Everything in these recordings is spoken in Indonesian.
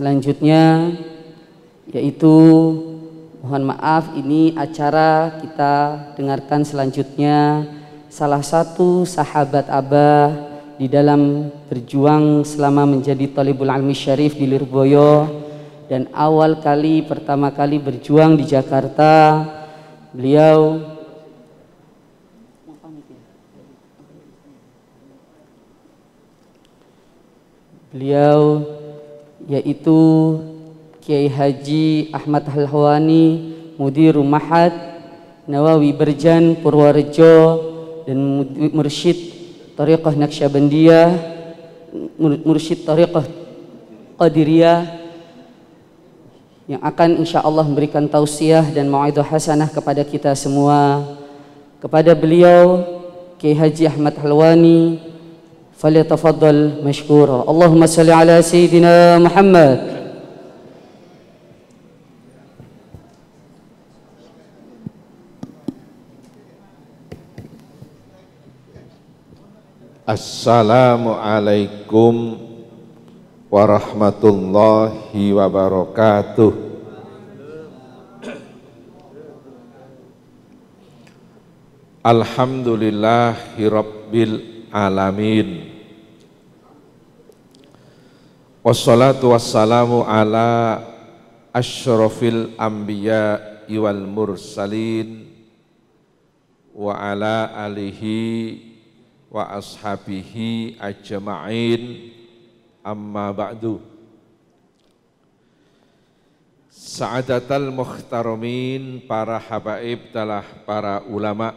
Selanjutnya yaitu mohon maaf ini acara kita dengarkan selanjutnya salah satu sahabat Abah di dalam berjuang selama menjadi Talibul Almi Syarif di Lirboyo dan awal kali pertama kali berjuang di Jakarta beliau beliau yaitu Kiai Haji Ahmad Halhawani Mudir Mahat Nawawi Berjan purworejo dan Mursyid Tariqah Naqsyabandiyah Mursyid Tariqah Qadiriyah yang akan insya Allah memberikan tausiah dan mau'idah hasanah kepada kita semua kepada beliau Kiai Haji Ahmad Halwani فليتفضل مشكورا اللهم صل على سيدنا محمد Assalamualaikum warahmatullahi wabarakatuh. Alhamdulillahirabbil Wassalatu wassalamu ala asyrafil anbiya wal mursalin wa ala alihi wa ashabihi ajma'in amma ba'du Sa'adatal muhtaramin para habaib telah para ulama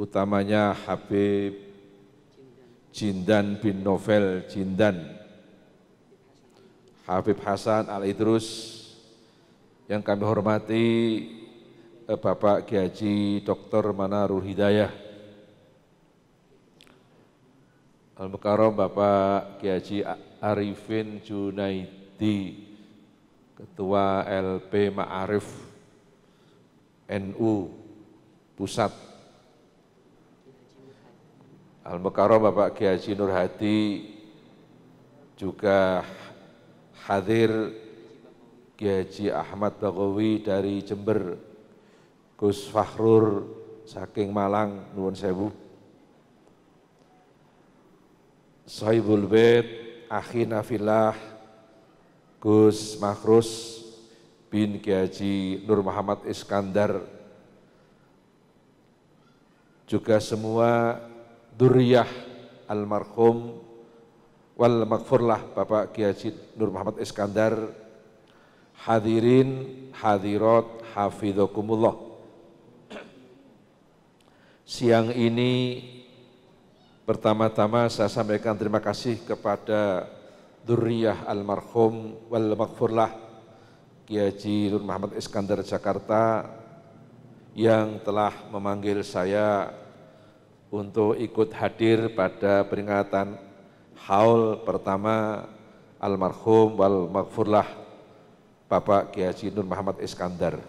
utamanya Habib Jindan bin Novel Jindan Habib Hasan Al Idrus yang kami hormati eh, Bapak Kiai Haji Dr. Manarul Hidayah Al Mukarram Bapak Kiai Haji Arifin Junaidi Ketua LP Ma'arif NU Pusat Al Mukarram Bapak Kiai Haji Nur Hadi juga hadir Kiai Ahmad Bagowi dari Jember, Gus Fahrur saking Malang, Nuwun Sewu, Sohibul Bet, Akhi Nafilah, Gus Makrus bin Kiai Nur Muhammad Iskandar, juga semua duriyah almarhum wal makfurlah Bapak Kiai Nur Muhammad Iskandar hadirin hadirat hafizakumullah siang ini pertama-tama saya sampaikan terima kasih kepada Durriyah almarhum wal makfurlah Kiai Nur Muhammad Iskandar Jakarta yang telah memanggil saya untuk ikut hadir pada peringatan haul pertama almarhum wal maghfurlah Bapak Kiai Haji Nur Muhammad Iskandar.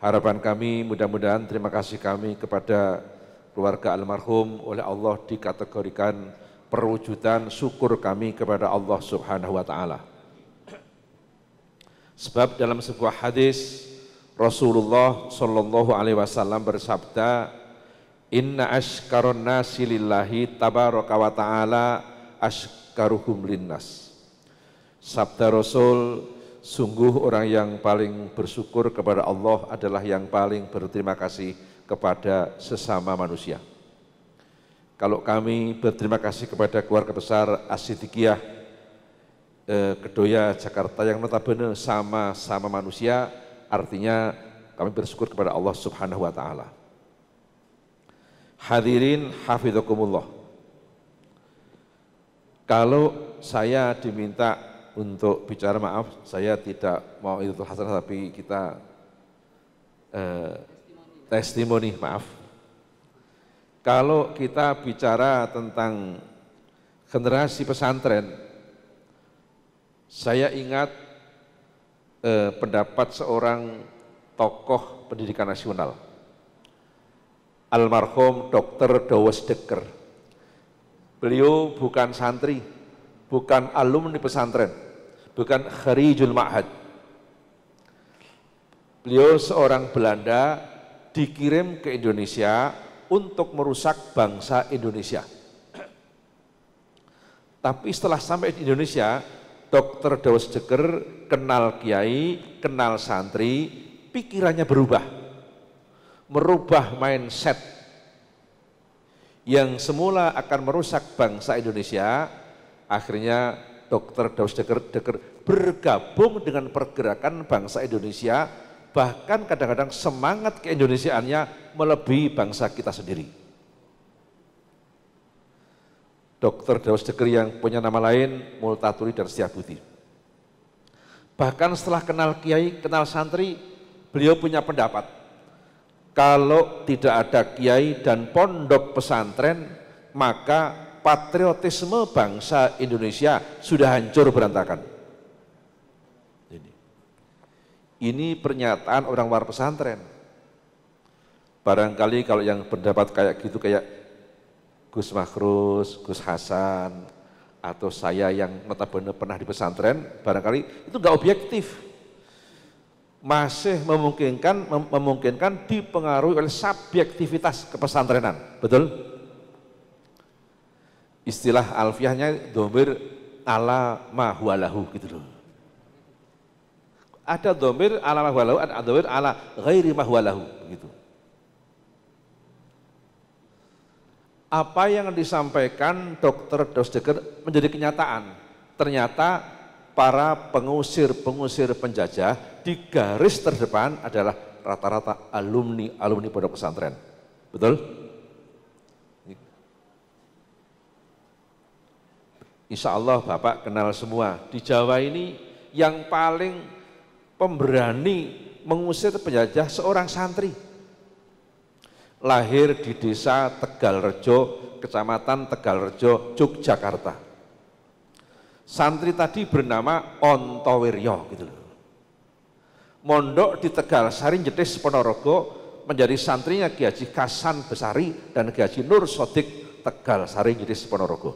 Harapan kami mudah-mudahan terima kasih kami kepada keluarga almarhum oleh Allah dikategorikan perwujudan syukur kami kepada Allah Subhanahu wa taala. Sebab dalam sebuah hadis Rasulullah sallallahu alaihi wasallam bersabda, "Inna asykaron nasi lillahi tabaraka wa ta'ala ashkaruhum linnas. Sabda Rasul, sungguh orang yang paling bersyukur kepada Allah adalah yang paling berterima kasih kepada sesama manusia. Kalau kami berterima kasih kepada keluarga besar Asidikiyah eh, Kedoya Jakarta yang notabene sama-sama manusia, artinya kami bersyukur kepada Allah Subhanahu wa taala. Hadirin hafidhukumullah. Kalau saya diminta untuk bicara maaf, saya tidak mau itu hasanah tapi kita eh, testimoni. testimoni maaf. Kalau kita bicara tentang generasi pesantren, saya ingat eh, pendapat seorang tokoh pendidikan nasional, almarhum Dr. Dawes Dekker Beliau bukan santri, bukan alumni pesantren, bukan kharijul ma'had. Beliau seorang Belanda dikirim ke Indonesia untuk merusak bangsa Indonesia. Tapi setelah sampai di Indonesia, Dokter Dawes Jeger kenal kiai, kenal santri, pikirannya berubah. Merubah mindset yang semula akan merusak bangsa Indonesia, akhirnya Dokter Daus deker Deker bergabung dengan pergerakan bangsa Indonesia, bahkan kadang-kadang semangat keindonesiaannya melebihi bangsa kita sendiri. Dokter Daus deker yang punya nama lain, Multaturi dan Budi. Bahkan setelah kenal kiai, kenal santri, beliau punya pendapat, kalau tidak ada kiai dan pondok pesantren maka patriotisme bangsa Indonesia sudah hancur berantakan. Ini, ini pernyataan orang luar pesantren. Barangkali kalau yang pendapat kayak gitu kayak Gus Makrus, Gus Hasan, atau saya yang notabene pernah di pesantren, barangkali itu nggak objektif masih memungkinkan mem memungkinkan dipengaruhi oleh subjektivitas kepesantrenan. Betul? Istilah alfiahnya domir ala mahualahu gitu loh. Ada domir ala mahualahu ada domir ala ghairi mahualahu gitu. Apa yang disampaikan dokter Dosdeker menjadi kenyataan. Ternyata para pengusir-pengusir penjajah di garis terdepan adalah rata-rata alumni alumni pondok pesantren. Betul? Insya Allah Bapak kenal semua. Di Jawa ini yang paling pemberani mengusir penjajah seorang santri. Lahir di desa Tegalrejo, kecamatan Tegalrejo, Yogyakarta. Santri tadi bernama Ontowiryo gitu loh mondok di Tegal Sari Jetis Ponorogo menjadi santrinya Ki Haji Kasan Besari dan Ki Haji Nur Sodik Tegal Sari Jetis Ponorogo.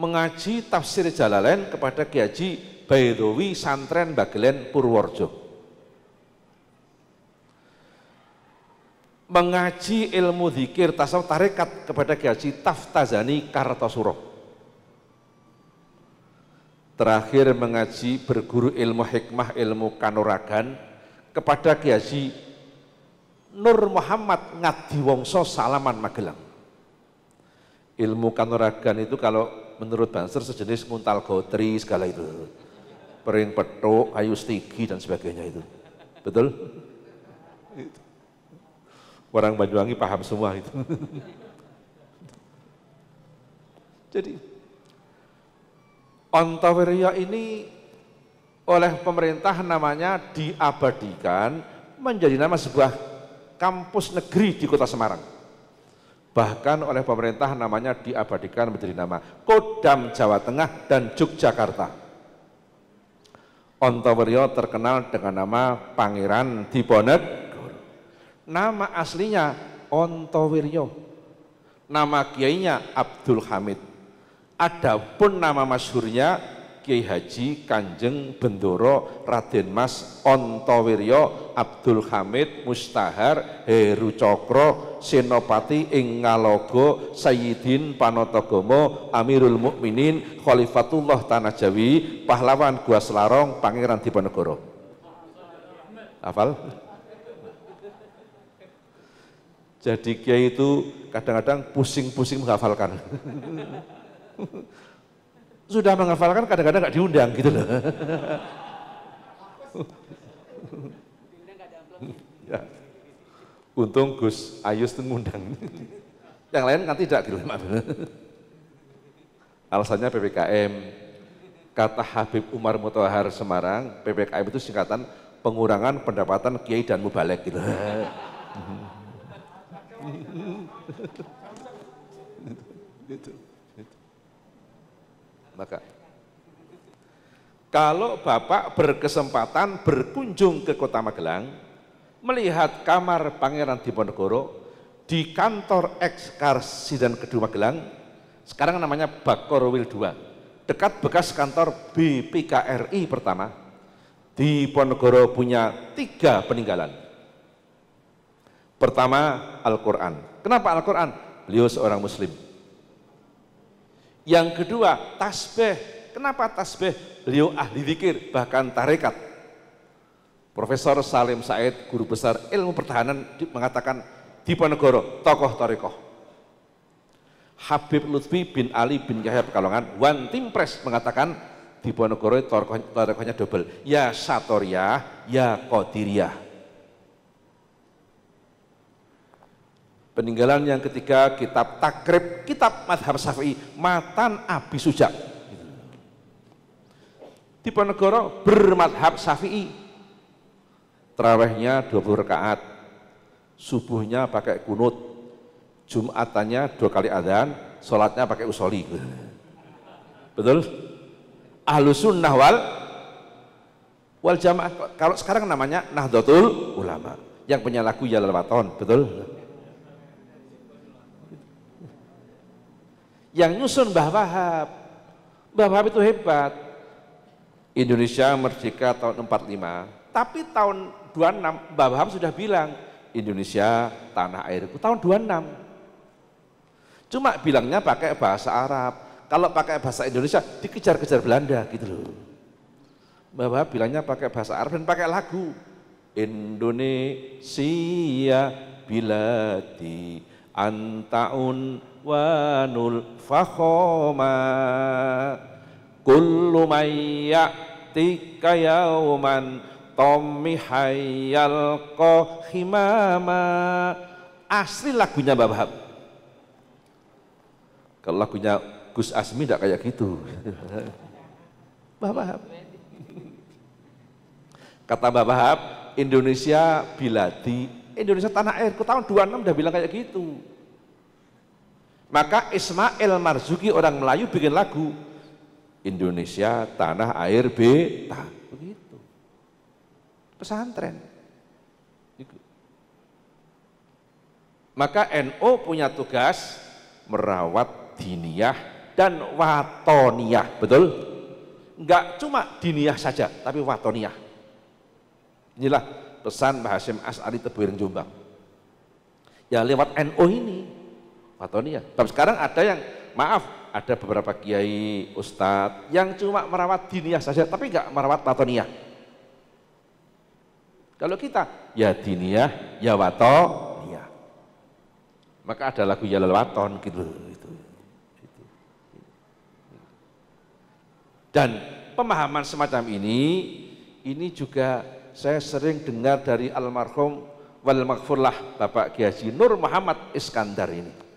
Mengaji tafsir Jalalain kepada Ki Haji Baidowi Santren Bagelen Purworejo. Mengaji ilmu zikir tasawuf tarekat kepada Ki Haji Taftazani Kartosuro terakhir mengaji berguru ilmu hikmah ilmu kanuragan kepada Kiai Nur Muhammad Ngadiwongso Salaman Magelang. Ilmu kanuragan itu kalau menurut Banser sejenis nguntal gotri segala itu. Pering petuk, ayu stigi dan sebagainya itu. Betul? Orang Banyuwangi paham semua itu. Jadi Ontawiria ini oleh pemerintah namanya diabadikan menjadi nama sebuah kampus negeri di kota Semarang. Bahkan oleh pemerintah namanya diabadikan menjadi nama Kodam Jawa Tengah dan Yogyakarta. Ontawirio terkenal dengan nama Pangeran Diponegoro. Nama aslinya Ontowirio. Nama kiainya Abdul Hamid Adapun nama masyhurnya Kiai Haji Kanjeng Bendoro Raden Mas Ontowiryo Abdul Hamid Mustahar Heru Cokro Senopati Ingalogo Sayyidin Panotogomo Amirul Mukminin Khalifatullah Tanah Jawi Pahlawan Gua Selarong Pangeran Diponegoro Hafal? Jadi kiai itu kadang-kadang pusing-pusing menghafalkan. Sudah menghafalkan kadang-kadang nggak diundang gitu loh. ya. Untung Gus Ayus itu ngundang. Yang lain kan tidak gitu. Alasannya PPKM. Kata Habib Umar Mutahar Semarang, PPKM itu singkatan pengurangan pendapatan kiai dan mubalek gitu. gitu maka kalau Bapak berkesempatan berkunjung ke Kota Magelang, melihat kamar Pangeran Diponegoro di kantor ekskarsi dan Kedua Magelang, sekarang namanya Bakorwil 2, dekat bekas kantor BPKRI pertama, Diponegoro punya tiga peninggalan. Pertama, Al-Quran. Kenapa Al-Quran? Beliau seorang Muslim yang kedua, tasbih. Kenapa tasbih? Beliau ahli zikir, bahkan tarekat. Profesor Salim Said, guru besar ilmu pertahanan mengatakan Diponegoro, tokoh tarekoh. Habib Lutfi bin Ali bin Yahya Pekalongan, One Team Press mengatakan Diponegoro tarekohnya double. Ya Satoria, ya Qadiriyah. Peninggalan yang ketiga kitab takrib, kitab madhab syafi'i, matan abi sujak. Diponegoro bermadhab syafi'i. Terawihnya 20 rakaat, subuhnya pakai kunut, jumatannya dua kali adzan, sholatnya pakai usoli. Betul? Ahlu sunnah wal, wal jamaah. Kalau sekarang namanya Nahdlatul Ulama. Yang punya lagu ya lewat tahun betul? yang nyusun Mbah Wahab. Mbah Wahab itu hebat. Indonesia merdeka tahun 45, tapi tahun 26 Mbah Wahab sudah bilang Indonesia tanah airku tahun 26. Cuma bilangnya pakai bahasa Arab. Kalau pakai bahasa Indonesia dikejar-kejar Belanda gitu loh. Mbah Wahab bilangnya pakai bahasa Arab dan pakai lagu. Indonesia Bila di antaun wanul fakhoma kullu may ya'ti yawman tommi hayyal himama asli lagunya Mbak Bahab kalau lagunya Gus Asmi tidak kayak gitu Mbak Bahab kata Mbak Bahab Indonesia biladi Indonesia tanah airku tahun 26 udah bilang kayak gitu maka Ismail Marzuki orang Melayu bikin lagu Indonesia tanah air beta begitu. Pesantren. Maka NO punya tugas merawat diniyah dan watoniah, betul? Enggak cuma diniyah saja, tapi watoniah. Inilah pesan Mbah Hasyim As'ari Tebuireng Jombang. Ya lewat NO ini, Fatoniah. Tapi sekarang ada yang maaf, ada beberapa kiai, ustadz yang cuma merawat diniyah saja, tapi nggak merawat Fatoniah. Kalau kita ya diniyah, ya watoniyah. Maka ada lagu ya Waton gitu. Itu, itu. Dan pemahaman semacam ini ini juga saya sering dengar dari almarhum wal maghfurlah Bapak Kiai Nur Muhammad Iskandar ini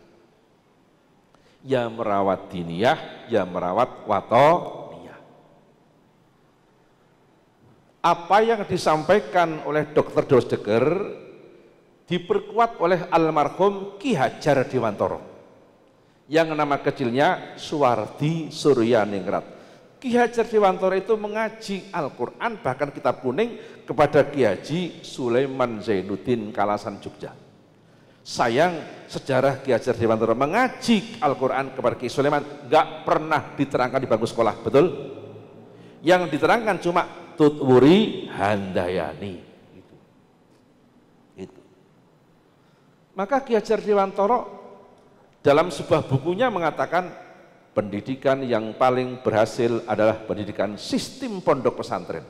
ya merawat diniyah, ya merawat watoniyah. Apa yang disampaikan oleh Dokter Dosdeger diperkuat oleh almarhum Ki Hajar Dewantoro yang nama kecilnya Suwardi Suryaningrat. Ki Hajar Dewantoro itu mengaji Al-Quran bahkan kitab kuning kepada Ki Haji Sulaiman Zainuddin Kalasan Jogja Sayang sejarah Ki Hajar Dewantara mengaji Al-Quran kepada Ki Sulaiman nggak pernah diterangkan di bangku sekolah, betul? Yang diterangkan cuma Tutwuri Handayani. Itu. Itu. Maka Ki Hajar Dewantoro dalam sebuah bukunya mengatakan pendidikan yang paling berhasil adalah pendidikan sistem pondok pesantren.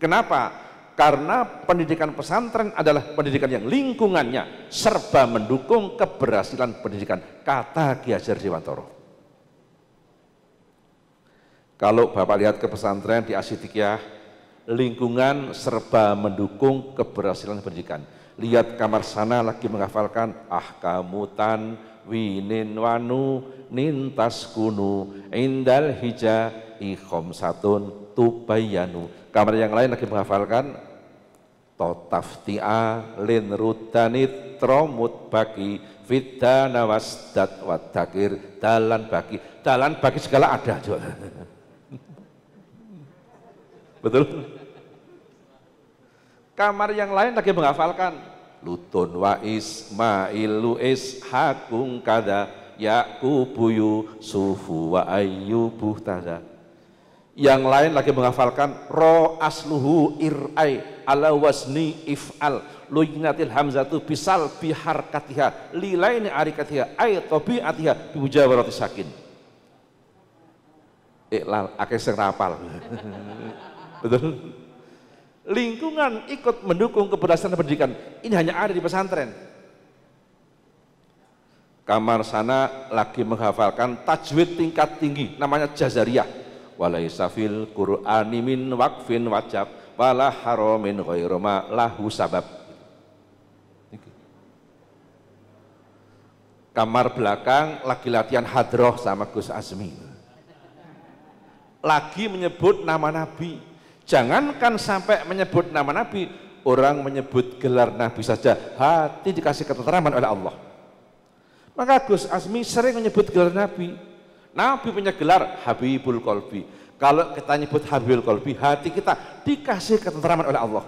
Kenapa? karena pendidikan pesantren adalah pendidikan yang lingkungannya serba mendukung keberhasilan pendidikan kata Ki Hajar Dewantoro kalau Bapak lihat ke pesantren di Asitikiah lingkungan serba mendukung keberhasilan pendidikan lihat kamar sana lagi menghafalkan ahkamutan winin wanu nintas kunu indal hija ikhom satun tubayanu. Kamar yang lain lagi menghafalkan totaftia lin rudani tromut bagi nawas nawasdat wadakir dalan bagi dalan bagi segala ada juga. betul kamar yang lain lagi menghafalkan lutun wa ismail luis hakung kada yakubuyu sufu wa ayyubuh tada yang lain lagi menghafalkan ro asluhu ir'ai ala wasni if'al luynatil hamzatu bisal katiha lilaini katiha ay tabiatiha bimujawarati sakin. iklal akeh sing rapal. Betul? Lingkungan ikut mendukung keberhasilan pendidikan. Ini hanya ada di pesantren. Kamar sana lagi menghafalkan tajwid tingkat tinggi namanya Jazariyah walaysa fil qur'ani min waqfin wajab wala haramin ghairu ma lahu sabab kamar belakang lagi latihan hadroh sama Gus Azmi lagi menyebut nama Nabi jangankan sampai menyebut nama Nabi orang menyebut gelar Nabi saja hati dikasih ketenteraman oleh Allah maka Gus Azmi sering menyebut gelar Nabi Nabi punya gelar Habibul Kolbi. Kalau kita nyebut Habibul Kolbi, hati kita dikasih ketenteraman oleh Allah.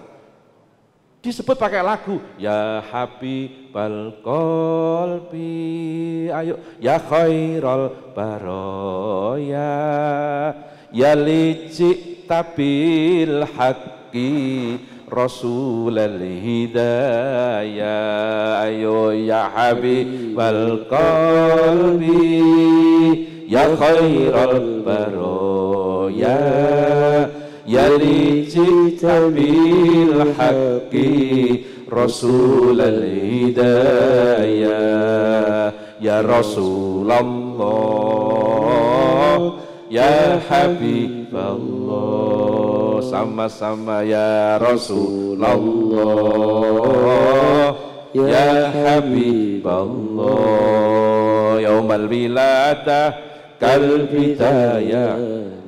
Disebut pakai lagu, ya Habibul Kolbi, ayo, ya Khairul Baroya, ya licik tabil haqqi رسول الهدايا أيوه يا حبيب القلب يا خير البرايا يا لي جئت بالحق رسول الهدايا يا رسول الله يا حبيب الله sama-sama ya Rasulullah Ya Habiballah Yaumal wilata kal bidaya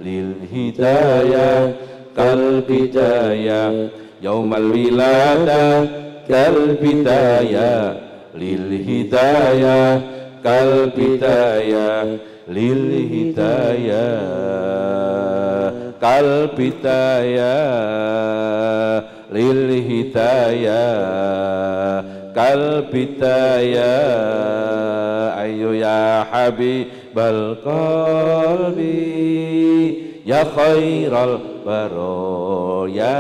lil hidayah kal bidaya Yaumal wilata kal bidaya lil hidayah kal bidaya lil hidayah kalbitaya lil hidayah kalbitaya ayo ya habibal kalbi ya khairal baraya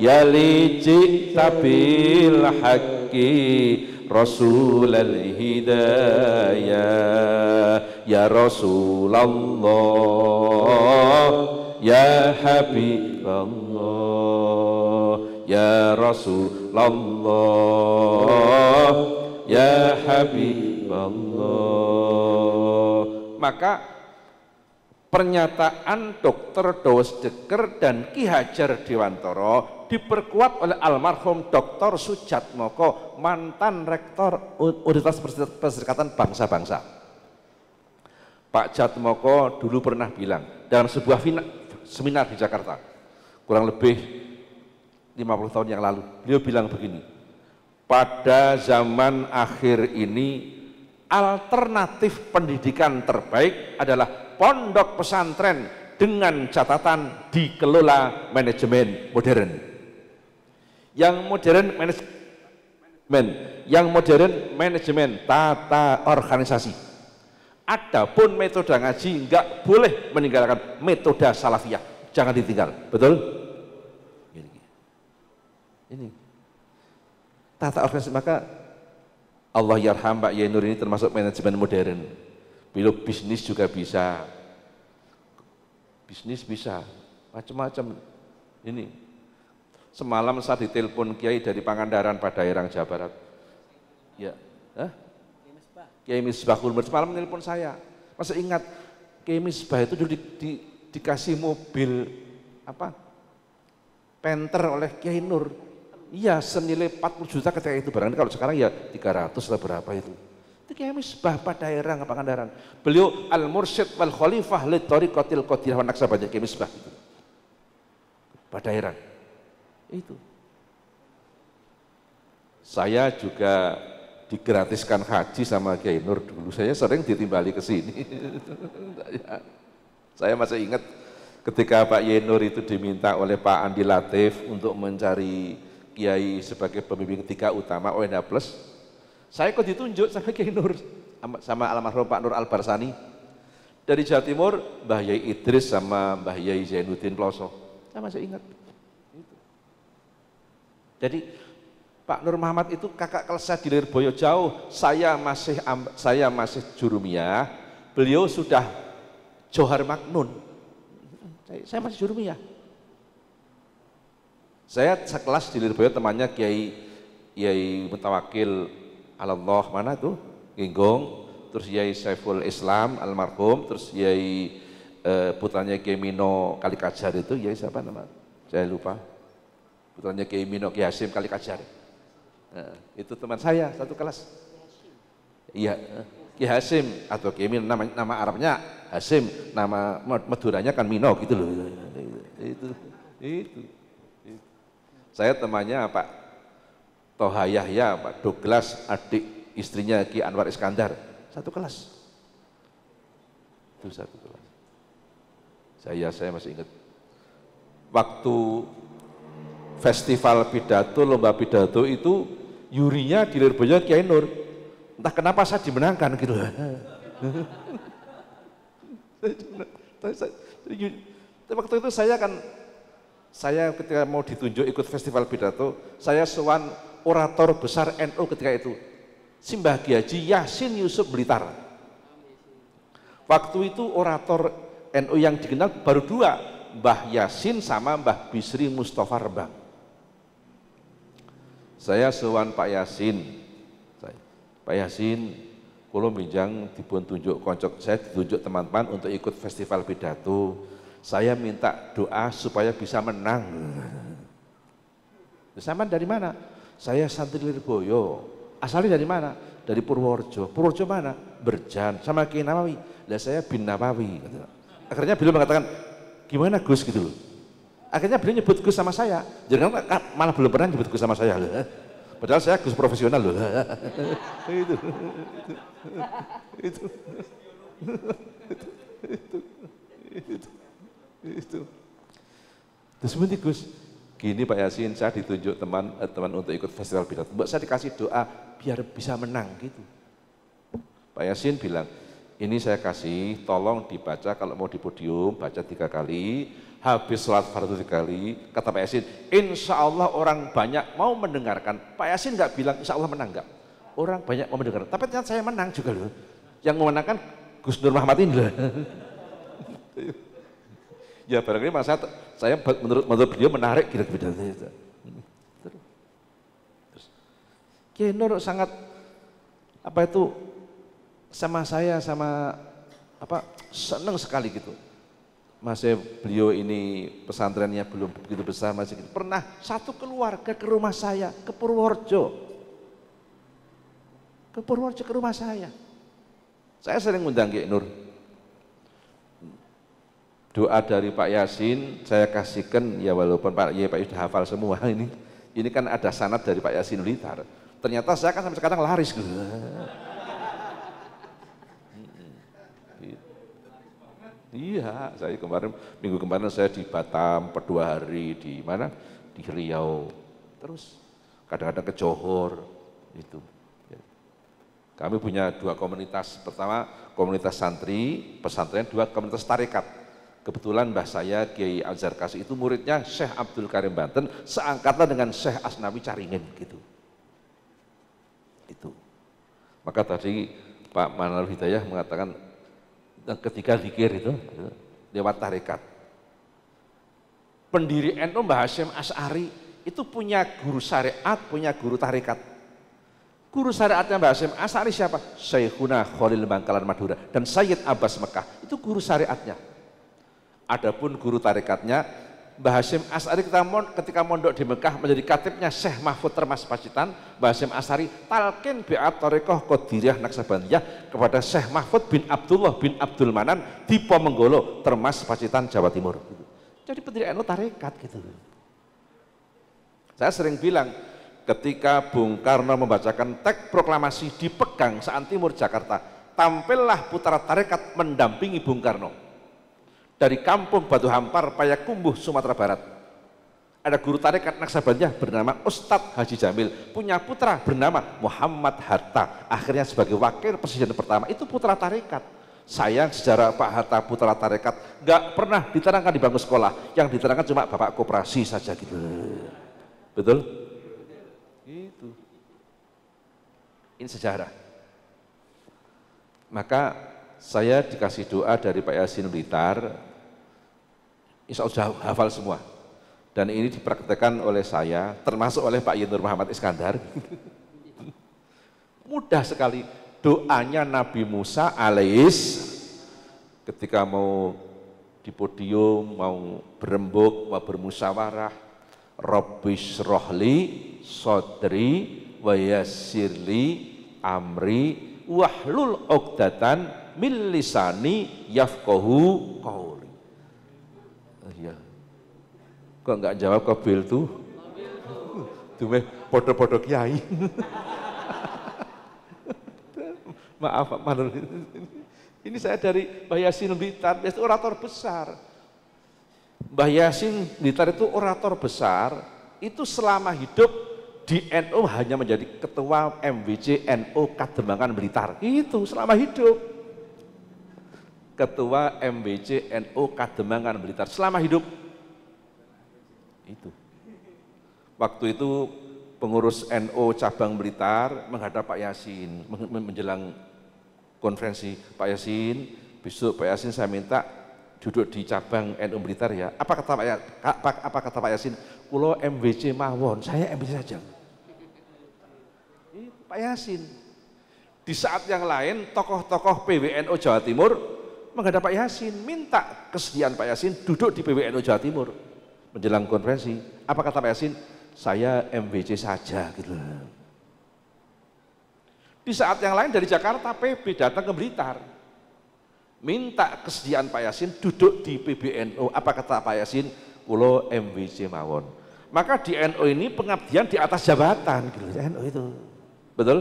ya lici tabil haqqi rasulal hidayah Ya Rasulullah Ya Habibullah, Ya Rasulullah Ya Habibullah. Maka pernyataan dokter Dawes Deker dan Ki Hajar Dewantoro diperkuat oleh almarhum Dr. Sujatmoko, mantan rektor Universitas Perserikatan Bangsa-Bangsa. Pak Jatmoko dulu pernah bilang dalam sebuah seminar di Jakarta, kurang lebih 50 tahun yang lalu, beliau bilang begini, pada zaman akhir ini alternatif pendidikan terbaik adalah pondok pesantren dengan catatan dikelola manajemen modern. Yang modern manajemen, yang modern manajemen tata organisasi Adapun metode ngaji nggak boleh meninggalkan metode salafiyah. Jangan ditinggal. Betul? Ini. ini. Tata organisasi maka Allah yarham Pak Yenur ini termasuk manajemen modern. Bila bisnis juga bisa. Bisnis bisa. Macam-macam. Ini. Semalam saya ditelepon Kiai dari Pangandaran pada Erang Jawa Barat. Ya. Hah? Kiai Misbah Mursi malam menelpon saya. Masih ingat Kiai Misbah itu dulu di, di, dikasih mobil apa? Penter oleh Kiai Nur. Iya, senilai 40 juta ketika itu barangnya. Kalau sekarang ya 300 atau berapa itu. Itu Kiai Misbah pada Padaerang apa Pangandaran. Beliau al-mursyid wal khalifah li thariqatil qadirah wa naksabah Kiai Misbah itu. Padaerang. Itu. Saya juga digratiskan haji sama Kiai Nur dulu. Saya sering ditimbali ke sini. saya masih ingat ketika Pak Kiai Nur itu diminta oleh Pak Andi Latif untuk mencari Kiai sebagai pembimbing tiga utama ONA Plus. Saya kok ditunjuk sama Kiai Nur sama almarhum Pak Nur Albarsani dari Jawa Timur Mbah Yai Idris sama Mbah Yai Zainuddin Ploso. Saya masih ingat. Jadi Pak Nur Muhammad itu kakak kelas saya di Lirboyo jauh. Saya masih saya masih jurumiyah. Beliau sudah Johar Maknun. Saya masih jurumia. Saya sekelas di Lirboyo temannya Kiai Kiai Mutawakil Allah mana tuh? Ginggong, terus Kiai Saiful Islam almarhum, terus Kiai eh, putranya Kiai Mino Kalikajar itu Kiai siapa nama? Saya lupa. Putranya Kiai Mino Kiai Hasim Kalikajar Eh. itu teman saya satu kelas. Iya, eh, Ki Hasim atau Ki Min, nama, nama Arabnya Hasim, nama Maduranya kan Mino gitu loh. Itu, itu, itu. Saya temannya Pak Toha Yahya, Pak Douglas, adik istrinya Ki Anwar Iskandar, satu kelas. Itu satu kelas. Saya saya masih ingat. Waktu festival pidato, lomba pidato itu Yurinya di Lirboyo Kiai Nur. Entah kenapa saya dimenangkan gitu. Tapi waktu itu saya kan saya ketika mau ditunjuk ikut festival pidato, saya sewan orator besar NU ketika itu. Simbah Kiai Yasin Yusuf Blitar. Waktu itu orator NU yang dikenal baru dua, Mbah Yasin sama Mbah Bisri Mustafa Rebang. Saya sewan Pak Yasin. Pak Yasin, kulo minjang dipun tunjuk koncok saya ditunjuk teman-teman untuk ikut festival pidato. Saya minta doa supaya bisa menang. Sama dari mana? Saya santri Lirboyo. Asalnya dari mana? Dari Purworejo. Purworejo mana? Berjan. Sama Ki Nawawi. saya bin Nawawi. Gitu. Akhirnya beliau mengatakan, gimana Gus gitu loh Akhirnya beliau nyebut Gus sama saya. Jangan malah belum pernah nyebut Gus sama saya. Padahal saya Gus profesional loh. itu. Itu. Itu. Itu. Itu. Terus nanti Gus, gini Pak Yasin, saya ditunjuk teman eh, teman untuk ikut festival pidat. Mbak saya dikasih doa biar bisa menang gitu. Pak Yasin bilang, ini saya kasih, tolong dibaca kalau mau di podium, baca tiga kali, habis sholat fardu tiga kali, kata Pak Yasin, insya Allah orang banyak mau mendengarkan. Pak Yasin nggak bilang insya Allah menang nggak? Orang banyak mau mendengarkan. Tapi ternyata saya menang juga loh. Yang memenangkan Gus Nur Muhammad ini loh. ya barangkali masa saya menurut menurut beliau menarik kira-kira itu. Gitu, gitu. Kiai Nur sangat apa itu sama saya sama apa seneng sekali gitu masih beliau ini pesantrennya belum begitu besar masih gitu. pernah satu keluarga ke rumah saya ke Purworejo ke Purworejo ke rumah saya saya sering undang Ki Nur doa dari Pak Yasin saya kasihkan ya walaupun Pak ya Pak sudah hafal semua ini ini kan ada sanat dari Pak Yasin Litar ternyata saya kan sampai sekarang laris gitu Iya, saya kemarin minggu kemarin saya di Batam per dua hari di mana di Riau, terus kadang-kadang ke Johor itu. Ya. Kami punya dua komunitas, pertama komunitas santri, pesantren, dua komunitas tarekat. Kebetulan mbah saya Kiai Azhar Kasih itu muridnya Syekh Abdul Karim Banten, seangkatan dengan Syekh Asnawi Caringin gitu. Itu. Maka tadi Pak Manal Hidayah mengatakan ketika zikir itu ya, lewat tarekat. Pendiri NU Mbah Hashim As'ari itu punya guru syariat, punya guru tarekat. Guru syariatnya Mbah Hashim As'ari siapa? Syekhuna Khalil Bangkalan Madura dan Sayyid Abbas Mekah. Itu guru syariatnya. Adapun guru tarekatnya Mbah Hasyim Asari ketika mondok di Mekah menjadi katibnya Syekh Mahfud Termas Pacitan, Mbah Hasyim Asari talkin bi'at Torikoh Qadiriyah Naksabandiyah kepada Syekh Mahfud bin Abdullah bin Abdul Manan di Pomenggolo Termas Pacitan Jawa Timur. Jadi pendiri NU tarekat gitu. Saya sering bilang ketika Bung Karno membacakan teks proklamasi di Pegang Saan Timur Jakarta, tampillah putra tarekat mendampingi Bung Karno dari kampung Batu Hampar, Payakumbuh, Sumatera Barat. Ada guru tarekat naksabannya bernama Ustadz Haji Jamil, punya putra bernama Muhammad Harta. Akhirnya sebagai wakil presiden pertama, itu putra tarekat. Sayang sejarah Pak Harta putra tarekat nggak pernah diterangkan di bangku sekolah, yang diterangkan cuma bapak koperasi saja gitu. Betul? Itu. Ini sejarah. Maka saya dikasih doa dari Pak Yasin Blitar, insya Allah hafal semua. Dan ini dipraktekkan oleh saya, termasuk oleh Pak Yenur Muhammad Iskandar. Mudah sekali doanya Nabi Musa alaihis ketika mau di podium, mau berembuk, mau bermusyawarah. Robis rohli sodri Wayasirli, amri wahlul Ogdatan, Milisani, Yavkohu, Kohul. Kok nggak jawab pil tuh? cuma podo-podo kiai. Maaf Pak Manur. Ini saya dari Mbah Yasin Blitar, itu orator besar. Mbah Yasin Blitar itu orator besar, itu selama hidup di NU hanya menjadi ketua MBC NU Kademangan Blitar. Itu selama hidup. Ketua MBC NU Kademangan Blitar selama hidup itu. Waktu itu pengurus NO cabang Blitar menghadap Pak Yasin menjelang konferensi Pak Yasin besok Pak Yasin saya minta duduk di cabang NU Blitar ya apa kata Pak Yasin, apa, apa kata Pak Yasin kulo MBC mawon saya MBC saja Pak Yasin di saat yang lain tokoh-tokoh PWNO Jawa Timur menghadap Pak Yasin minta kesediaan Pak Yasin duduk di PWNO Jawa Timur menjelang konferensi, apa kata Pak Yasin? Saya MBC saja gitu. Di saat yang lain dari Jakarta PB datang ke Blitar. Minta kesediaan Pak Yasin duduk di PBNU. Apa kata Pak Yasin? Kulo MBC mawon. Maka di NU NO ini pengabdian di atas jabatan gitu. NU itu. Betul?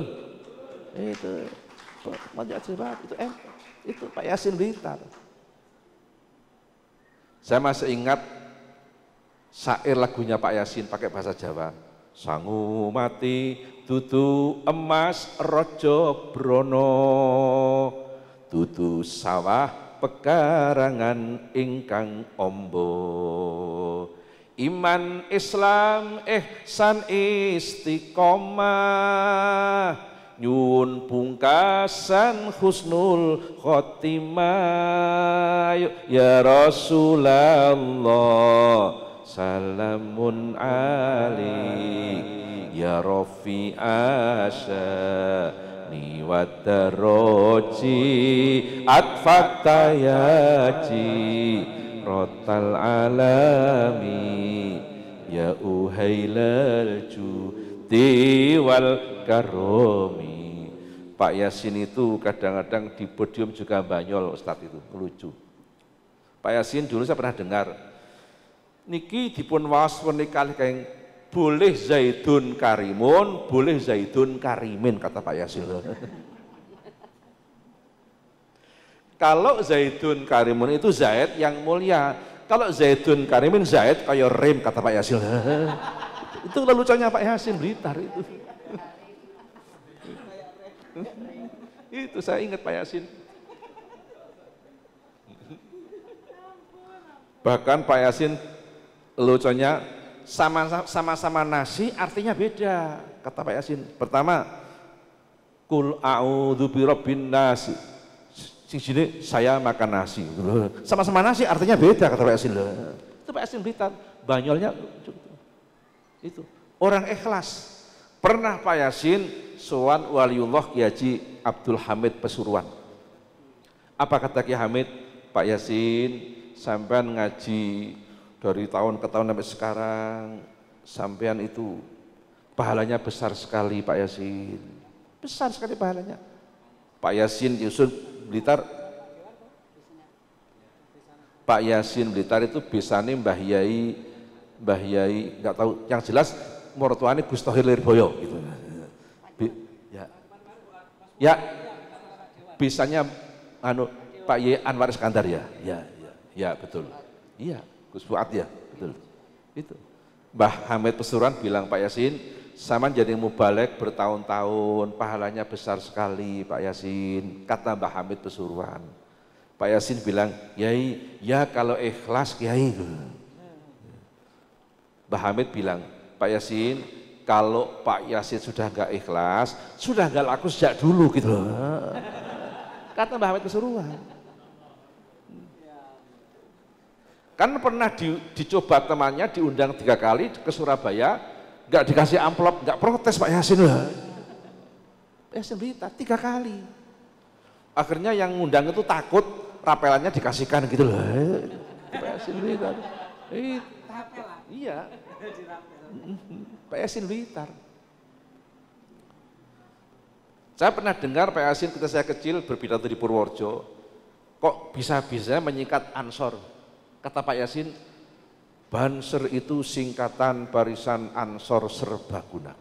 Itu. Itu itu Pak Yasin Blitar. Saya masih ingat syair lagunya Pak Yasin pakai bahasa Jawa. Sangu mati tutu emas rojo brono tutu sawah pekarangan ingkang ombo iman Islam eh san istiqomah nyun pungkasan husnul khotimah ya Rasulullah salamun ali ya rafi asani wa daroji atfatayaji rotal alami ya uhailal ju tiwal karomi Pak Yasin itu kadang-kadang di podium juga banyol Ustadz itu lucu Pak Yasin dulu saya pernah dengar niki dipun waos menikah kalih boleh zaitun Karimun, boleh zaitun Karimin kata Pak Yasir. Kalau zaitun Karimun itu zait yang mulia. Kalau zaitun Karimin zait kayak rem kata Pak Yasir. itu lelucannya Pak Yasin Blitar itu. itu saya ingat Pak Yasin. Bahkan Pak Yasin Lucunya sama-sama nasi artinya beda kata Pak Yasin. Pertama kul a'udzu birabbin nasi. Sini saya makan nasi. Sama-sama nasi artinya beda kata Pak Yasin. Itu Pak Yasin Blitar, banyolnya itu. Orang ikhlas. Pernah Pak Yasin soan waliullah Kiai Abdul Hamid Pesuruan. Apa kata Kiai Hamid? Pak Yasin sampean ngaji dari tahun ke tahun sampai sekarang sampean itu pahalanya besar sekali Pak Yasin besar sekali pahalanya Pak Yasin Yusuf Blitar Pak Yasin Blitar itu nih Mbah Yai Mbah Yai nggak tahu yang jelas mertuane Gus Tohir Lirboyo gitu Bi, ya ya bisanya anu Pak Yai Anwar Iskandar ya ya ya, ya betul iya Gus Fuad ya, betul. Itu. Mbah Hamid Pesuruan bilang Pak Yasin, sama jadi mubalek bertahun-tahun, pahalanya besar sekali Pak Yasin, kata Mbah Hamid Pesuruan. Pak Yasin bilang, Yai, ya kalau ikhlas Kiai. Mbah Hamid bilang, Pak Yasin, kalau Pak Yasin sudah enggak ikhlas, sudah enggak laku sejak dulu gitu Kata Mbah Hamid Pesuruan. Kan pernah di, dicoba temannya diundang tiga kali ke Surabaya, nggak dikasih amplop, nggak protes Pak Yasin lah. Yasin berita tiga kali. Akhirnya yang ngundang itu takut rapelannya dikasihkan gitu loh. Pak Yasin Blitar. Iya. Pak Yasin Blitar. Saya pernah dengar Pak Yasin ketika saya kecil berpidato di Purworejo, kok bisa-bisa menyikat ansor Kata Pak Yasin, Banser itu singkatan barisan Ansor Serbaguna.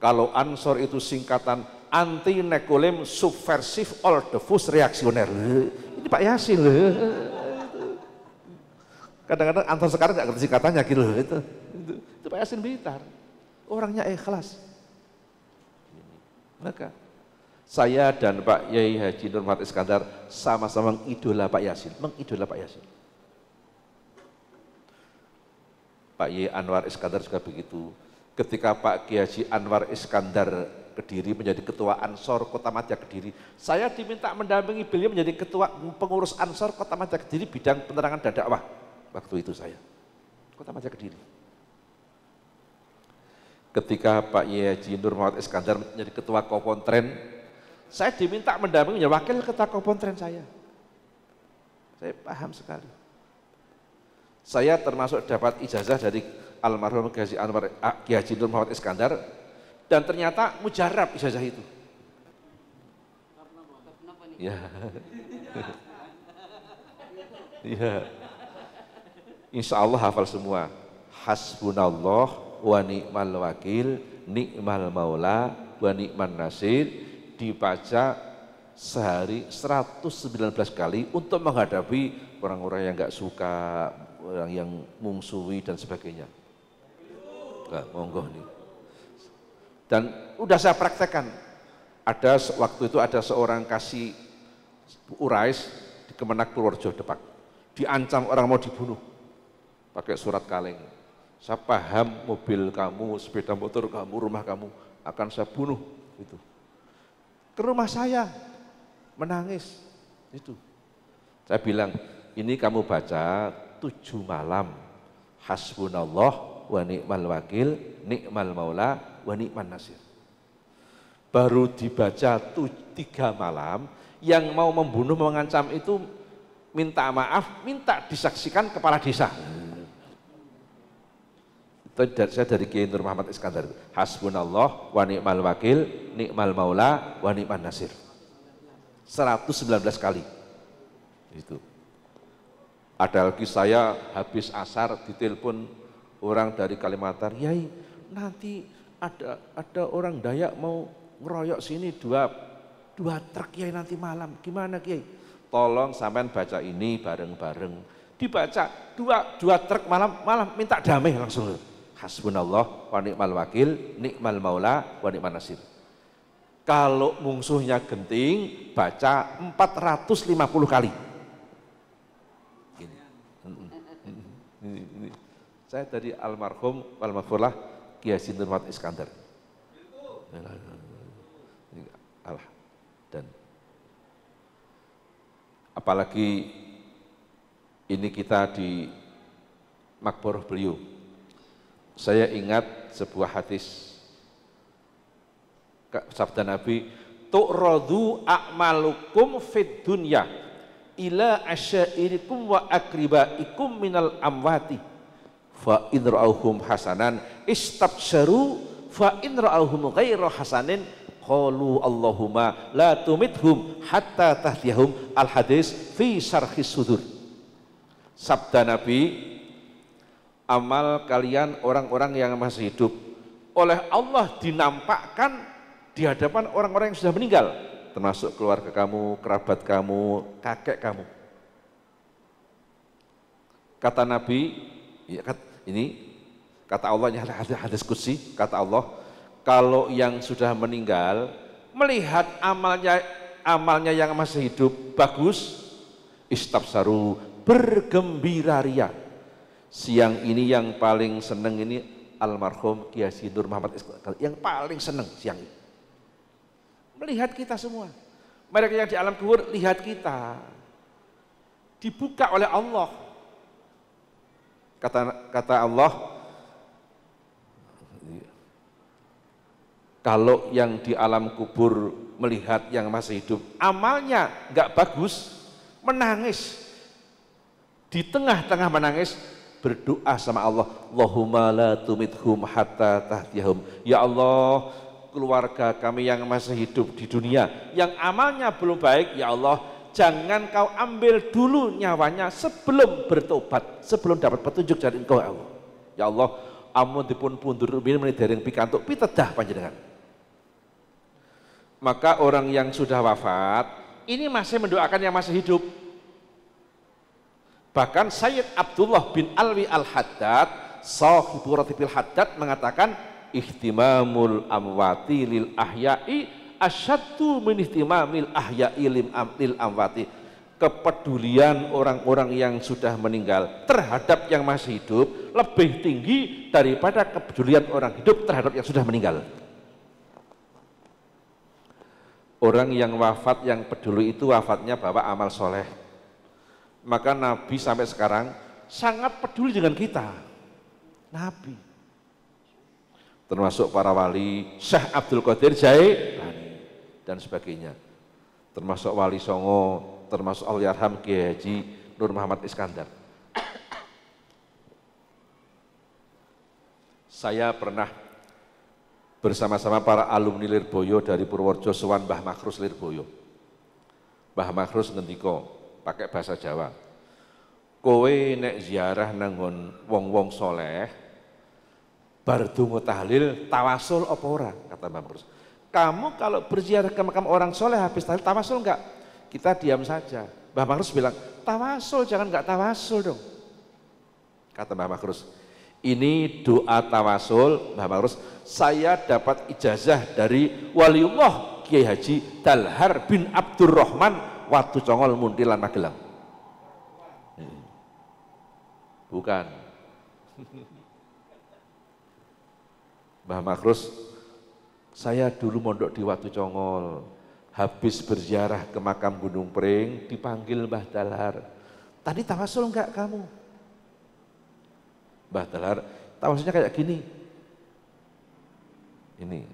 Kalau Ansor itu singkatan anti nekolem subversif oldefus reaksioner. Ini Pak Yasin Kadang-kadang Ansor sekarang nggak ngerti singkatannya gitu Itu, itu, itu Pak Yasin bintar, Orangnya ikhlas. Maka saya dan Pak Yai Haji Nurmat Iskandar sama-sama mengidola Pak Yasin, mengidola Pak Yasin. Pak Y Anwar Iskandar juga begitu. Ketika Pak Kiai Anwar Iskandar Kediri menjadi ketua Ansor Kota Madya Kediri. Saya diminta mendampingi beliau menjadi ketua pengurus Ansor Kota Madya Kediri bidang penerangan dan dakwah. Waktu itu saya. Kota Madya Kediri. Ketika Pak Haji Nur Muhammad Iskandar menjadi ketua Kopontren, saya diminta mendampingi wakil ketua Kopontren saya. Saya paham sekali. Saya termasuk dapat ijazah dari almarhum Gazi Anwar Haji Nur Muhammad Iskandar dan ternyata mujarab ijazah itu. Ya. ya. Insya Allah hafal semua. Hasbunallah wa ni'mal wakil, ni'mal maula wa ni'man nasir dibaca sehari 119 kali untuk menghadapi orang-orang yang nggak suka orang yang mungsuwi dan sebagainya. Nah, monggo nih. Dan udah saya praktekkan. Ada waktu itu ada seorang kasih urais di Kemenak Purworejo Depak. Diancam orang mau dibunuh pakai surat kaleng. Saya paham mobil kamu, sepeda motor kamu, rumah kamu akan saya bunuh itu. Ke rumah saya menangis itu. Saya bilang, ini kamu baca tujuh malam. Hasbunallah wa ni'mal wakil, ni'mal maula wa ni'mal nasir. Baru dibaca tujuh tiga malam, yang mau membunuh mengancam itu minta maaf, minta disaksikan kepala desa. Itu dari, saya dari Kiai Nur Muhammad Iskandar. Hasbunallah wa ni'mal wakil, ni'mal maula wa ni'mal nasir. 119 kali. Itu. Ada lagi saya habis asar ditelepon orang dari Kalimantan, Yai nanti ada ada orang Dayak mau ngeroyok sini dua dua truk Yai nanti malam, gimana Kiai? Tolong sampean baca ini bareng-bareng. Dibaca dua dua truk malam malam minta damai langsung. Hasbunallah wa ni'mal wakil, ni'mal maula wa ni'mal nasir. Kalau musuhnya genting, baca 450 kali. Saya dari almarhum almarhumlah Kiai Nurmat Iskandar. Allah dan apalagi ini kita di makboroh beliau. Saya ingat sebuah hadis sabda Nabi tu'radu a'malukum fid dunya ila asyairikum wa akribaikum minal amwati fa in ra'auhum hasanan istabsharu fa in ra'auhum ghairu hasanin qalu Allahumma la tumithum hatta tahdiyahum al hadis fi sarhis sudur sabda Nabi amal kalian orang-orang yang masih hidup oleh Allah dinampakkan di hadapan orang-orang yang sudah meninggal termasuk keluarga kamu, kerabat kamu, kakek kamu kata Nabi ya, ini kata Allah hadis, hadis kursi, kata Allah, kalau yang sudah meninggal melihat amalnya amalnya yang masih hidup bagus, istabsaru bergembira ria. Siang ini yang paling seneng ini almarhum Kiai Nur Muhammad Iskandar yang paling seneng siang ini. Melihat kita semua. Mereka yang di alam kubur lihat kita. Dibuka oleh Allah Kata kata Allah kalau yang di alam kubur melihat yang masih hidup, amalnya nggak bagus, menangis. Di tengah-tengah menangis, berdoa sama Allah, Allahumma la tumithum hatta tahtiyahum. Ya Allah, keluarga kami yang masih hidup di dunia, yang amalnya belum baik, ya Allah, jangan kau ambil dulu nyawanya sebelum bertobat, sebelum dapat petunjuk dari engkau ya Allah. Ya Allah, amun dipun pundur rumin menidering pikantuk pitedah panjenengan. Maka orang yang sudah wafat, ini masih mendoakan yang masih hidup. Bahkan Sayyid Abdullah bin Alwi Al-Haddad, sahibu Ratibil Haddad mengatakan, ihtimamul amwati lil ahya'i asyattu min ihtimamil ahya ilim amil amwati kepedulian orang-orang yang sudah meninggal terhadap yang masih hidup lebih tinggi daripada kepedulian orang hidup terhadap yang sudah meninggal orang yang wafat yang peduli itu wafatnya bawa amal soleh maka Nabi sampai sekarang sangat peduli dengan kita Nabi termasuk para wali Syekh Abdul Qadir Jailani dan sebagainya. Termasuk Wali Songo, termasuk al Kiai Haji Nur Muhammad Iskandar. Saya pernah bersama-sama para alumni Lirboyo dari Purworejo Sewan Mbah Makrus Lirboyo. Mbah Makrus ngendiko pakai bahasa Jawa. Kowe nek ziarah nanggon wong-wong soleh, bar tahlil tawasul opora kata Mbah Makrus kamu kalau berziarah ke makam orang soleh habis tahlil tawasul enggak? Kita diam saja. Mbah Makrus bilang, tawasul jangan enggak tawasul dong. Kata Mbah Makrus, ini doa tawasul, Mbah Makrus, saya dapat ijazah dari waliullah Kiai Haji Dalhar bin Abdurrahman Watu Congol Muntilan Magelang. Bukan. Mbah Makrus saya dulu mondok di Watu Congol, habis berziarah ke makam Gunung Pring, dipanggil Mbah Dalar. Tadi tawasul enggak kamu? Mbah Dalar, tawasulnya kayak gini. Ini.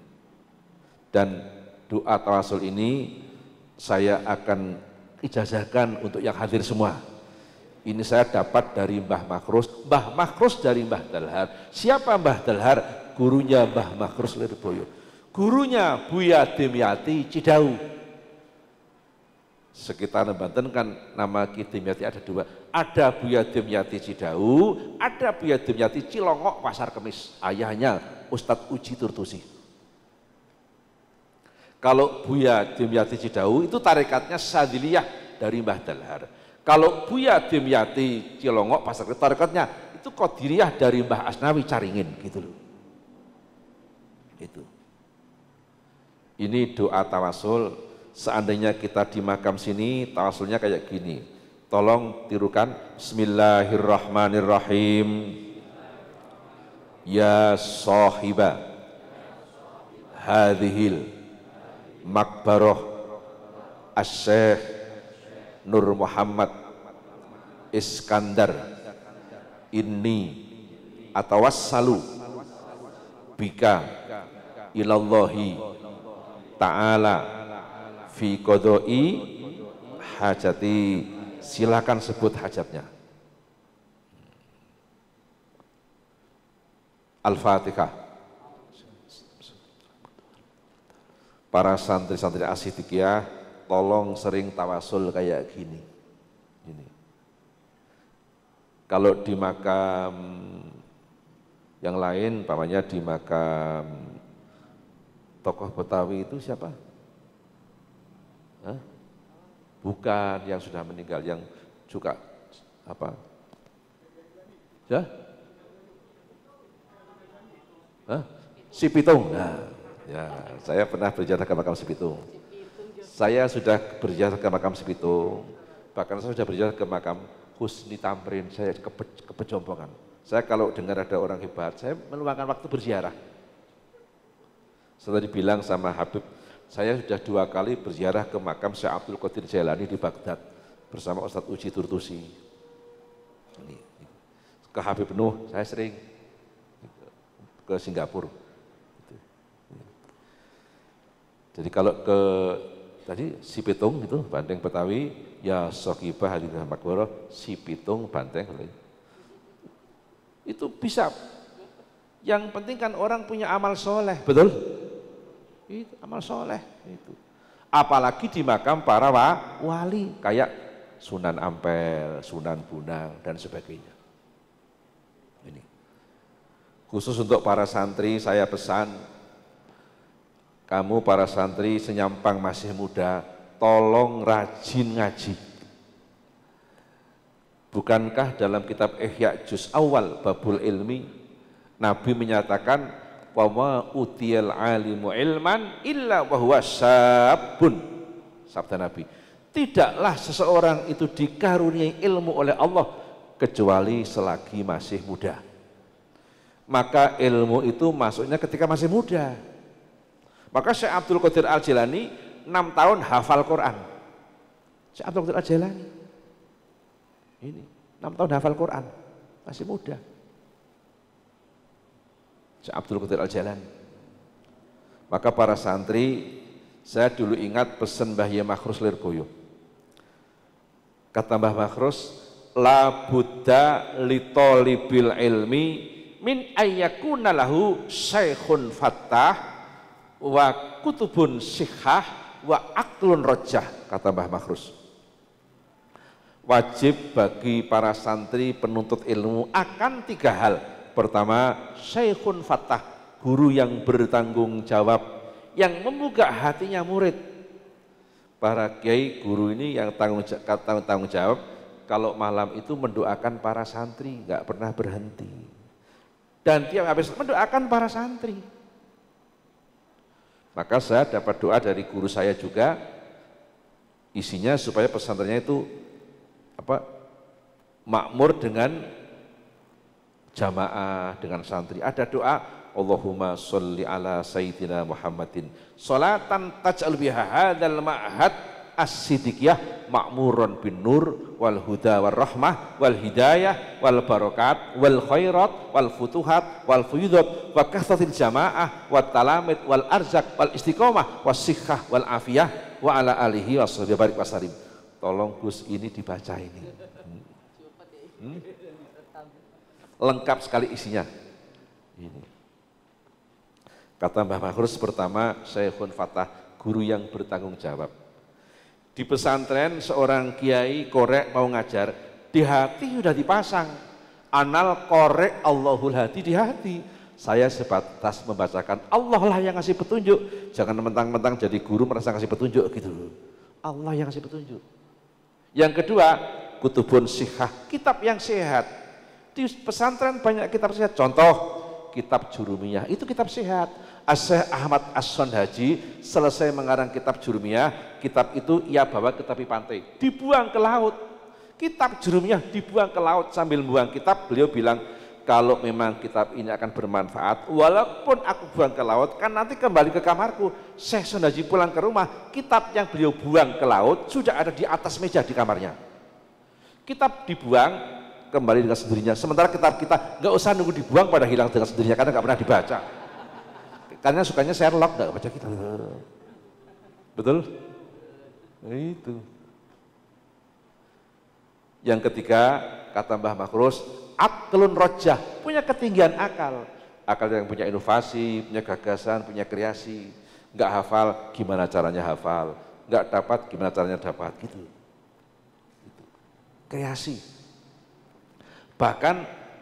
Dan doa tawasul ini saya akan ijazahkan untuk yang hadir semua. Ini saya dapat dari Mbah Makrus, Mbah Makrus dari Mbah Dalhar. Siapa Mbah Dalhar? Gurunya Mbah Makrus Lirboyo gurunya Buya Dimyati Cidau. Sekitar Banten kan nama Ki Dimyati ada dua, ada Buya Dimyati Cidau, ada Buya Dimyati Cilongok Pasar Kemis, ayahnya Ustadz Uji Turtusi. Kalau Buya Dimyati Cidau itu tarikatnya Sadiliyah dari Mbah Dalhar. Kalau Buya Dimyati Cilongok Pasar Kemis tarikatnya itu Qadiriyah dari Mbah Asnawi Caringin gitu loh. Itu. Ini doa tawasul. Seandainya kita di makam sini, tawasulnya kayak gini. Tolong tirukan Bismillahirrahmanirrahim. Ya sahiba hadihil, makbaroh asyik, Nur Muhammad Iskandar ini atau wassalu, bika ilallahi ta'ala fi kodoi hajati silakan sebut hajatnya Al-Fatihah para santri-santri ya tolong sering tawasul kayak gini ini kalau di makam yang lain, papanya di makam tokoh Betawi itu siapa? Hah? Bukan yang sudah meninggal, yang suka apa? Ya? Hah? Si Pitung. Nah, ya, saya pernah berjalan ke makam Si Pitung. Saya sudah berjalan ke makam Si Pitung, bahkan saya sudah berjalan ke makam Husni Tamrin, saya kepe, kepejombongan. Saya kalau dengar ada orang hebat, saya meluangkan waktu berziarah saya tadi bilang sama Habib, saya sudah dua kali berziarah ke makam Syekh Abdul Qadir Jailani di Baghdad bersama Ustadz Uji Turtusi. Ke Habib Nuh, saya sering ke Singapura. Gitu. Jadi kalau ke tadi si pitung itu banteng Betawi ya Sokibah Halimah Makboro si pitung banteng gitu. itu bisa yang penting kan orang punya amal soleh betul itu amal soleh itu. Apalagi di makam para wali kayak Sunan Ampel, Sunan Bunang dan sebagainya. Ini. Khusus untuk para santri saya pesan kamu para santri senyampang masih muda, tolong rajin ngaji. Bukankah dalam kitab Ihya Juz Awal Babul Ilmi Nabi menyatakan wa ma utiyal alimu ilman illa wa huwa sabun sabda Nabi tidaklah seseorang itu dikaruniai ilmu oleh Allah kecuali selagi masih muda maka ilmu itu masuknya ketika masih muda maka Syekh Abdul Qadir Al-Jilani 6 tahun hafal Quran Syekh Abdul Qadir Al-Jilani ini 6 tahun hafal Quran masih muda Abdul Qadir al Jalan. Maka para santri, saya dulu ingat pesan Mbah Yai Makhrus Lirboyo. Kata Mbah Makhrus, la buddha litolibil ilmi min ayyakuna lahu syaikhun fattah wa kutubun sikhah wa aklun rojah kata Mbah Makhrus wajib bagi para santri penuntut ilmu akan tiga hal Pertama, Syekhun Fatah, guru yang bertanggung jawab, yang membuka hatinya murid. Para kiai guru ini yang tanggung, tanggung, jawab, kalau malam itu mendoakan para santri, nggak pernah berhenti. Dan tiap habis mendoakan para santri. Maka saya dapat doa dari guru saya juga, isinya supaya pesantrennya itu apa makmur dengan jamaah dengan santri. Ada doa, Allahumma sholli ala sayyidina Muhammadin. Salatan taj'al biha hadzal ma'had as-sidqiyah ma'muran bin nur wal huda wal rahmah wal hidayah wal barakat wal khairat wal futuhat wal fuyudat wa kasratil jamaah wa talamit wal arzak wal istiqomah wa sikhah wal afiyah wa ala alihi wa sahbihi barik wasalim tolong Gus ini dibaca ini hmm? hmm? lengkap sekali isinya. Ini. Kata Mbah Mahrus pertama, saya Syekhun Fatah, guru yang bertanggung jawab. Di pesantren seorang kiai korek mau ngajar, di hati sudah dipasang. Anal korek Allahul hati di hati. Saya sebatas membacakan Allah lah yang ngasih petunjuk. Jangan mentang-mentang jadi guru merasa ngasih petunjuk gitu. Allah yang ngasih petunjuk. Yang kedua, kutubun sihah, kitab yang sehat di pesantren banyak kitab sehat. Contoh, kitab Jurumiyah. Itu kitab sehat. Asyih Ahmad Asson Haji selesai mengarang kitab Jurumiyah. Kitab itu ia bawa ke tepi pantai. Dibuang ke laut. Kitab Jurumiyah dibuang ke laut. Sambil buang kitab, beliau bilang, kalau memang kitab ini akan bermanfaat, walaupun aku buang ke laut, kan nanti kembali ke kamarku. Syekh Haji pulang ke rumah, kitab yang beliau buang ke laut sudah ada di atas meja di kamarnya. Kitab dibuang, kembali dengan sendirinya. Sementara kitab kita nggak usah nunggu dibuang pada hilang dengan sendirinya karena nggak pernah dibaca. Karena sukanya Sherlock nggak baca kita. Betul? Nah, itu. Yang ketiga kata Mbah Makrus, akalun rojah punya ketinggian akal. Akal yang punya inovasi, punya gagasan, punya kreasi. Nggak hafal, gimana caranya hafal. Nggak dapat, gimana caranya dapat. gitu. gitu. Kreasi Bahkan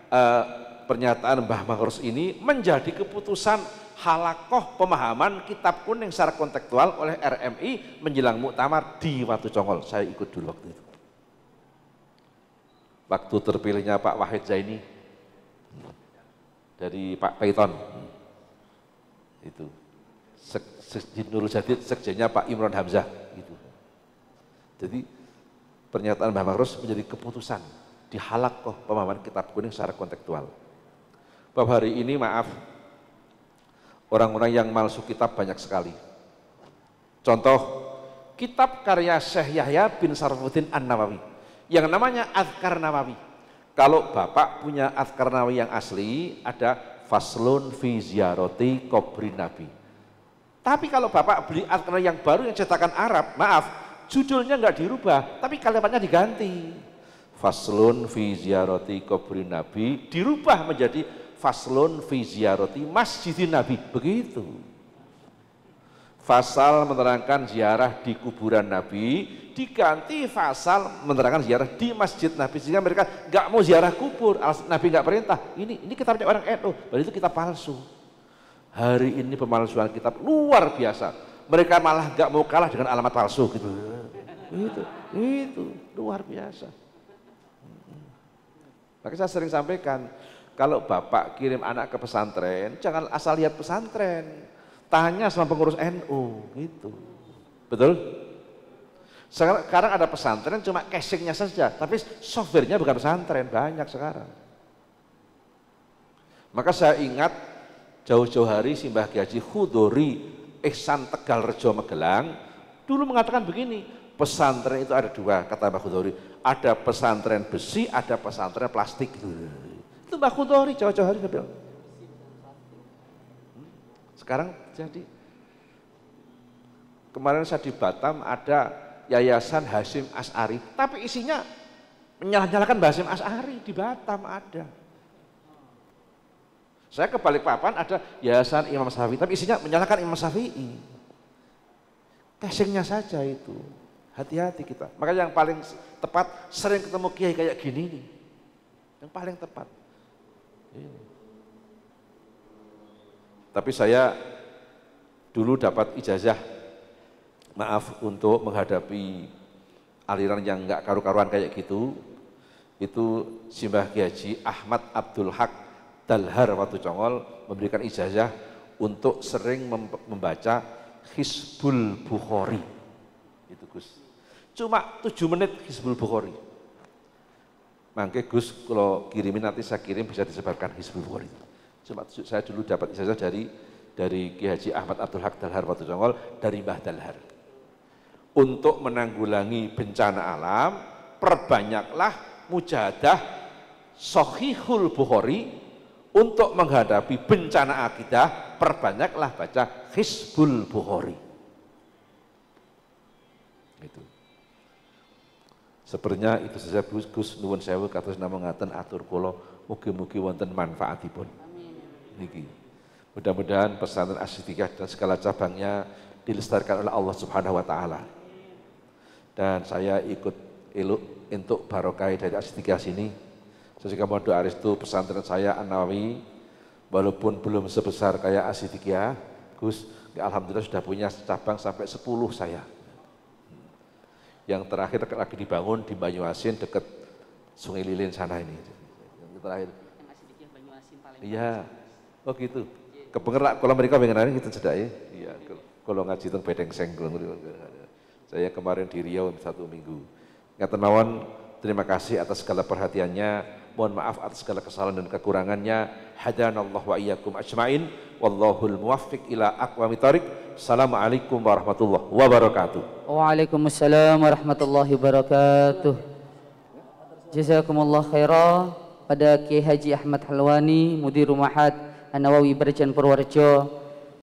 eh, pernyataan Mbah Mangrus ini menjadi keputusan halakoh pemahaman kitab kuning secara kontekstual oleh RMI menjelang muktamar di Watu Congol. Saya ikut dulu waktu itu. Waktu terpilihnya Pak Wahid Zaini dari Pak Peyton itu Sekjen Nurul Jadid, sekjennya Pak Imron Hamzah itu Jadi pernyataan Mbah Mangrus menjadi keputusan halakoh pemahaman kitab kuning secara kontekstual. Bab hari ini maaf, orang-orang yang malsu kitab banyak sekali. Contoh, kitab karya Syekh Yahya bin Sarfuddin An-Nawawi, yang namanya Azkar Nawawi. Kalau Bapak punya Azkar Nawawi yang asli, ada Faslun fi ziaroti kobri Nabi. Tapi kalau Bapak beli Azkar yang baru yang cetakan Arab, maaf, judulnya nggak dirubah, tapi kalimatnya diganti faslun fi ziarati kubri nabi dirubah menjadi faslun fi ziarati masjidin nabi begitu fasal menerangkan ziarah di kuburan nabi diganti fasal menerangkan ziarah di masjid nabi sehingga mereka nggak mau ziarah kubur nabi nggak perintah ini ini kita punya orang NU berarti itu kita palsu hari ini pemalsuan kitab luar biasa mereka malah nggak mau kalah dengan alamat palsu gitu itu itu luar biasa maka saya sering sampaikan, kalau bapak kirim anak ke pesantren, jangan asal lihat pesantren. Tanya sama pengurus NU, gitu. Betul? Sekarang ada pesantren cuma casingnya saja, tapi softwarenya bukan pesantren, banyak sekarang. Maka saya ingat jauh-jauh hari Simbah Kiai Haji Khudori Ihsan Tegal Rejo Magelang dulu mengatakan begini, pesantren itu ada dua kata Mbak Khudori. Ada pesantren besi, ada pesantren plastik. Itu Mbak Khudori cowok-cowok hari ngebel. Hmm? Sekarang jadi kemarin saya di Batam ada Yayasan Hasim As'ari, tapi isinya menyalah-nyalakan Hasim As'ari di Batam ada. Saya ke Balikpapan ada Yayasan Imam Syafi'i, tapi isinya menyalahkan Imam Syafi'i. Casingnya saja itu. Hati-hati kita. Makanya yang paling tepat sering ketemu kiai kayak gini nih. Yang paling tepat. Ini. Tapi saya dulu dapat ijazah maaf untuk menghadapi aliran yang nggak karu-karuan kayak gitu itu Simbah Kiai Ahmad Abdul Haq Dalhar waktu Congol memberikan ijazah untuk sering membaca Hizbul Bukhari itu Gus Cuma tujuh menit Hizbul Bukhari. Mangke Gus kalau kirimin nanti saya kirim bisa disebarkan Hizbul Bukhari. Cuma saya dulu dapat ijazah dari dari Ki Haji Ahmad Abdul Haq Dalhar Watu Jongol dari Mbah Dalhar. Untuk menanggulangi bencana alam, perbanyaklah mujahadah Sohihul Bukhari untuk menghadapi bencana akidah, perbanyaklah baca Hizbul Bukhari. Gitu. Sepertinya itu saja Gus nuwun sewu kados nama ngaten atur kula mugi-mugi wonten manfaatipun. Niki. Mudah-mudahan pesantren Asyidiyah dan segala cabangnya dilestarikan oleh Allah Subhanahu wa taala. Dan saya ikut eluk untuk barokai dari Asyidiyah sini. Sesika Mondo Aristu pesantren saya Anawi walaupun belum sebesar kayak Asyidiyah, Gus alhamdulillah sudah punya cabang sampai sepuluh saya yang terakhir lagi dibangun di Banyuasin dekat Sungai Lilin sana ini. Yang terakhir. Iya. Oh gitu. lah kalau mereka pengenalan kita sedai ya. Iya. Kalau ngaji tentang bedeng senggol. Saya kemarin di Riau satu minggu. Kata nawan, terima kasih atas segala perhatiannya. Mohon maaf atas segala kesalahan dan kekurangannya hadanallahu wa iyyakum ajmain wallahul muwaffiq ila aqwamit thariq assalamualaikum warahmatullahi wabarakatuh Waalaikumsalam warahmatullahi wabarakatuh Jazakumullah khairah pada Kiai Haji Ahmad Halwani Mudir Rumahat An-Nawawi Berjan Purworejo